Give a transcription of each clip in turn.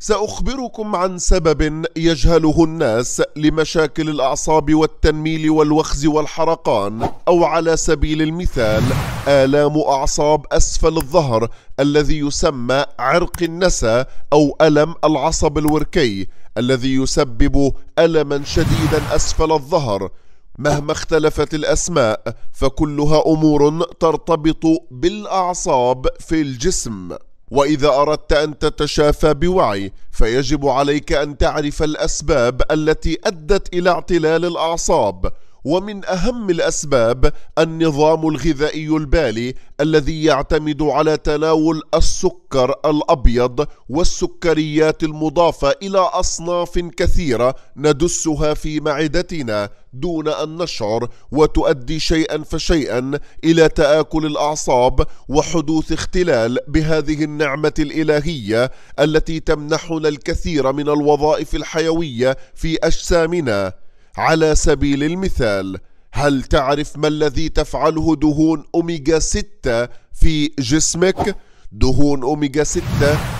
سأخبركم عن سبب يجهله الناس لمشاكل الأعصاب والتنميل والوخز والحرقان أو على سبيل المثال آلام أعصاب أسفل الظهر الذي يسمى عرق النسى أو ألم العصب الوركي الذي يسبب ألما شديدا أسفل الظهر مهما اختلفت الأسماء فكلها أمور ترتبط بالأعصاب في الجسم واذا اردت ان تتشافى بوعي فيجب عليك ان تعرف الاسباب التي ادت الى اعتلال الاعصاب ومن أهم الأسباب النظام الغذائي البالي الذي يعتمد على تناول السكر الأبيض والسكريات المضافة إلى أصناف كثيرة ندسها في معدتنا دون أن نشعر وتؤدي شيئا فشيئا إلى تآكل الأعصاب وحدوث اختلال بهذه النعمة الإلهية التي تمنحنا الكثير من الوظائف الحيوية في أجسامنا على سبيل المثال هل تعرف ما الذي تفعله دهون أوميجا 6 في جسمك؟ دهون أوميجا 6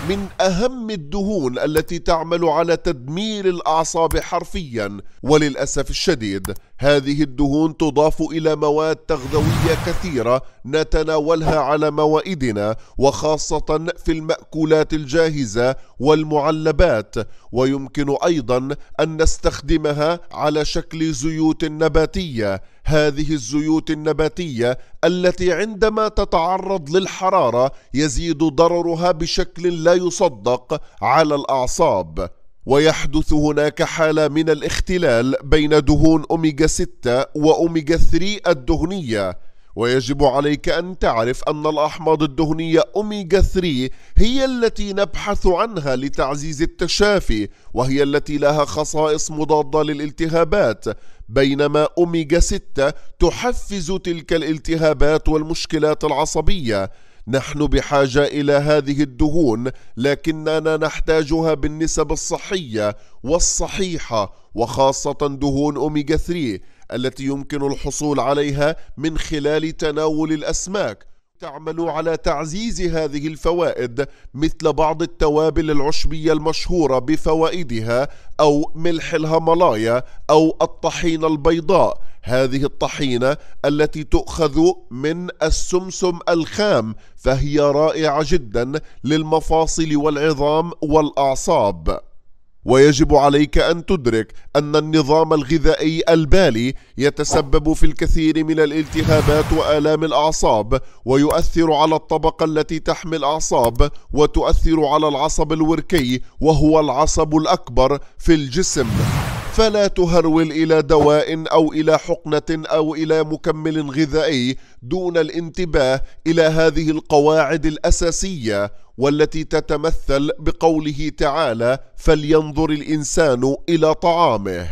من أهم الدهون التي تعمل على تدمير الأعصاب حرفيا وللأسف الشديد هذه الدهون تضاف إلى مواد تغذوية كثيرة نتناولها على موائدنا وخاصة في المأكولات الجاهزة والمعلبات ويمكن أيضا أن نستخدمها على شكل زيوت نباتية هذه الزيوت النباتية التي عندما تتعرض للحرارة يزيد ضررها بشكل لا يصدق على الأعصاب ويحدث هناك حالة من الاختلال بين دهون أوميجا 6 وأوميجا 3 الدهنية ويجب عليك أن تعرف أن الأحماض الدهنية أوميجا 3 هي التي نبحث عنها لتعزيز التشافي وهي التي لها خصائص مضادة للالتهابات بينما أوميجا 6 تحفز تلك الالتهابات والمشكلات العصبية نحن بحاجة إلى هذه الدهون لكننا نحتاجها بالنسب الصحية والصحيحة وخاصة دهون أوميجا 3 التي يمكن الحصول عليها من خلال تناول الأسماك تعمل على تعزيز هذه الفوائد مثل بعض التوابل العشبية المشهورة بفوائدها أو ملح الهملايا أو الطحينة البيضاء هذه الطحينة التي تؤخذ من السمسم الخام فهي رائعة جدا للمفاصل والعظام والأعصاب ويجب عليك أن تدرك أن النظام الغذائي البالي يتسبب في الكثير من الالتهابات وآلام الأعصاب ويؤثر على الطبقة التي تحمي الأعصاب وتؤثر على العصب الوركي وهو العصب الأكبر في الجسم فلا تهرول إلى دواء أو إلى حقنة أو إلى مكمل غذائي دون الانتباه إلى هذه القواعد الأساسية والتي تتمثل بقوله تعالى فلينظر الإنسان إلى طعامه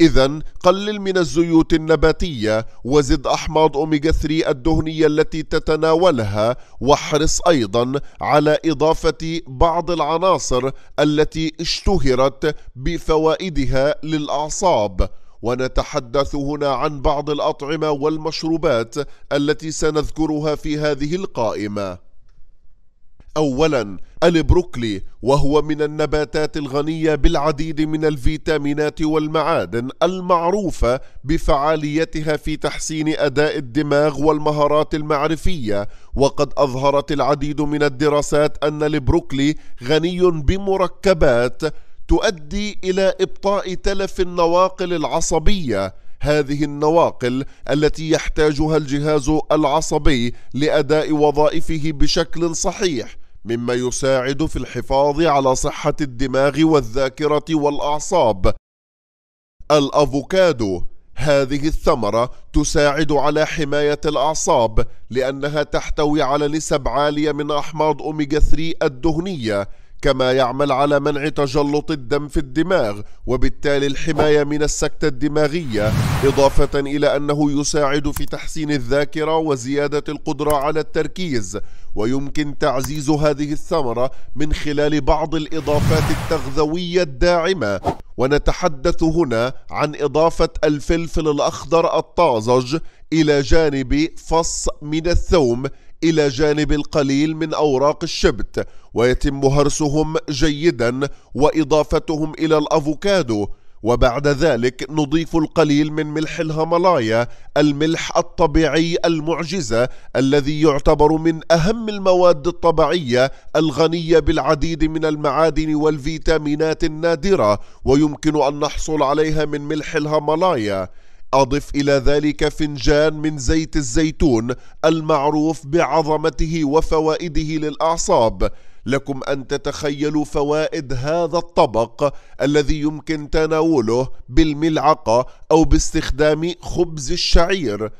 إذا قلل من الزيوت النباتية وزد أحماض أوميجا 3 الدهنية التي تتناولها واحرص أيضا على إضافة بعض العناصر التي اشتهرت بفوائدها للأعصاب ونتحدث هنا عن بعض الأطعمة والمشروبات التي سنذكرها في هذه القائمة أولاً البروكلي وهو من النباتات الغنية بالعديد من الفيتامينات والمعادن المعروفة بفعاليتها في تحسين أداء الدماغ والمهارات المعرفية وقد أظهرت العديد من الدراسات أن البروكلي غني بمركبات تؤدي إلى إبطاء تلف النواقل العصبية هذه النواقل التي يحتاجها الجهاز العصبي لأداء وظائفه بشكل صحيح مما يساعد في الحفاظ على صحة الدماغ والذاكرة والأعصاب. الأفوكادو هذه الثمرة تساعد على حماية الأعصاب لأنها تحتوي على نسب عالية من أحماض أوميجا 3 الدهنية كما يعمل على منع تجلط الدم في الدماغ وبالتالي الحماية من السكتة الدماغية إضافة إلى أنه يساعد في تحسين الذاكرة وزيادة القدرة على التركيز ويمكن تعزيز هذه الثمرة من خلال بعض الإضافات التغذوية الداعمة ونتحدث هنا عن إضافة الفلفل الأخضر الطازج إلى جانب فص من الثوم إلى جانب القليل من أوراق الشبت ويتم هرسهم جيدا وإضافتهم إلى الأفوكادو وبعد ذلك نضيف القليل من ملح الهملايا الملح الطبيعي المعجزة الذي يعتبر من أهم المواد الطبيعية الغنية بالعديد من المعادن والفيتامينات النادرة ويمكن أن نحصل عليها من ملح الهملايا أضف إلى ذلك فنجان من زيت الزيتون المعروف بعظمته وفوائده للأعصاب لكم أن تتخيلوا فوائد هذا الطبق الذي يمكن تناوله بالملعقة أو باستخدام خبز الشعير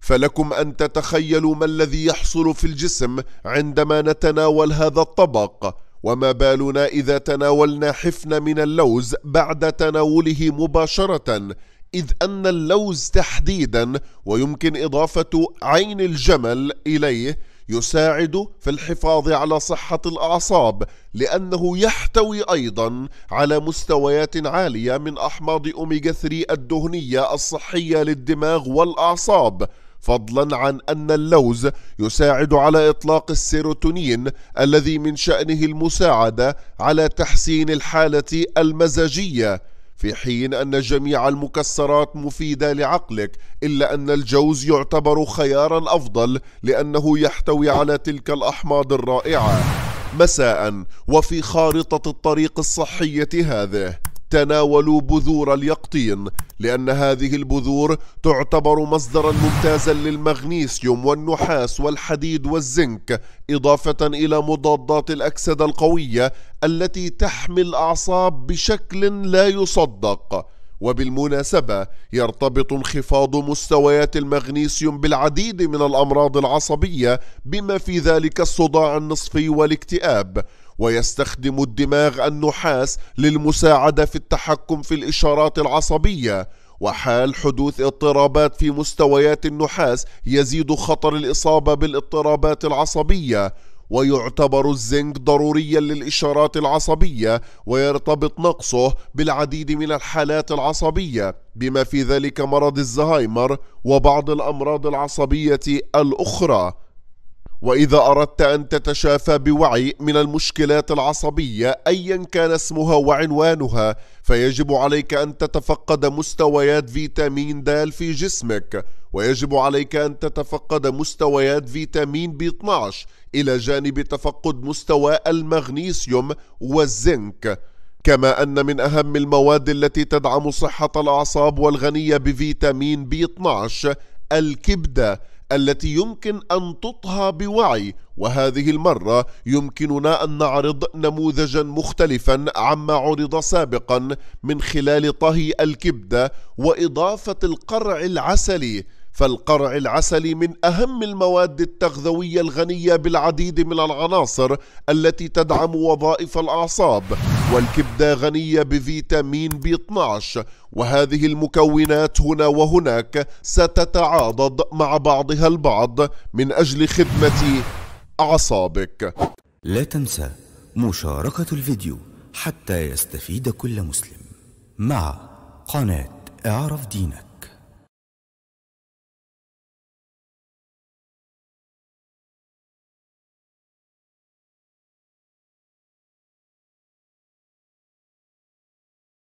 فلكم أن تتخيلوا ما الذي يحصل في الجسم عندما نتناول هذا الطبق وما بالنا إذا تناولنا حفنة من اللوز بعد تناوله مباشرةً إذ أن اللوز تحديدا ويمكن إضافة عين الجمل إليه يساعد في الحفاظ على صحة الأعصاب لأنه يحتوي أيضا على مستويات عالية من أحماض أوميجا 3 الدهنية الصحية للدماغ والأعصاب فضلا عن أن اللوز يساعد على إطلاق السيروتونين الذي من شأنه المساعدة على تحسين الحالة المزاجية في حين أن جميع المكسرات مفيدة لعقلك إلا أن الجوز يعتبر خيارا أفضل لأنه يحتوي على تلك الأحماض الرائعة مساء وفي خارطة الطريق الصحية هذه تناولوا بذور اليقطين لأن هذه البذور تعتبر مصدرا ممتازا للمغنيسيوم والنحاس والحديد والزنك إضافة إلى مضادات الأكسدة القوية التي تحمي الأعصاب بشكل لا يصدق وبالمناسبة يرتبط انخفاض مستويات المغنيسيوم بالعديد من الأمراض العصبية بما في ذلك الصداع النصفي والاكتئاب ويستخدم الدماغ النحاس للمساعدة في التحكم في الإشارات العصبية وحال حدوث اضطرابات في مستويات النحاس يزيد خطر الإصابة بالاضطرابات العصبية ويعتبر الزنك ضروريا للإشارات العصبية ويرتبط نقصه بالعديد من الحالات العصبية بما في ذلك مرض الزهايمر وبعض الأمراض العصبية الأخرى وإذا أردت أن تتشافى بوعي من المشكلات العصبية أيا كان اسمها وعنوانها فيجب عليك أن تتفقد مستويات فيتامين د في جسمك ويجب عليك أن تتفقد مستويات فيتامين ب 12 إلى جانب تفقد مستوى المغنيسيوم والزنك كما أن من أهم المواد التي تدعم صحة الأعصاب والغنية بفيتامين ب 12 الكبدة التي يمكن أن تطهى بوعي وهذه المرة يمكننا أن نعرض نموذجا مختلفا عما عرض سابقا من خلال طهي الكبدة وإضافة القرع العسلي فالقرع العسلي من أهم المواد التغذوية الغنية بالعديد من العناصر التي تدعم وظائف الأعصاب والكبدة غنية بفيتامين بي 12 وهذه المكونات هنا وهناك ستتعاضد مع بعضها البعض من أجل خدمة أعصابك لا تنسى مشاركة الفيديو حتى يستفيد كل مسلم مع قناة اعرف دينك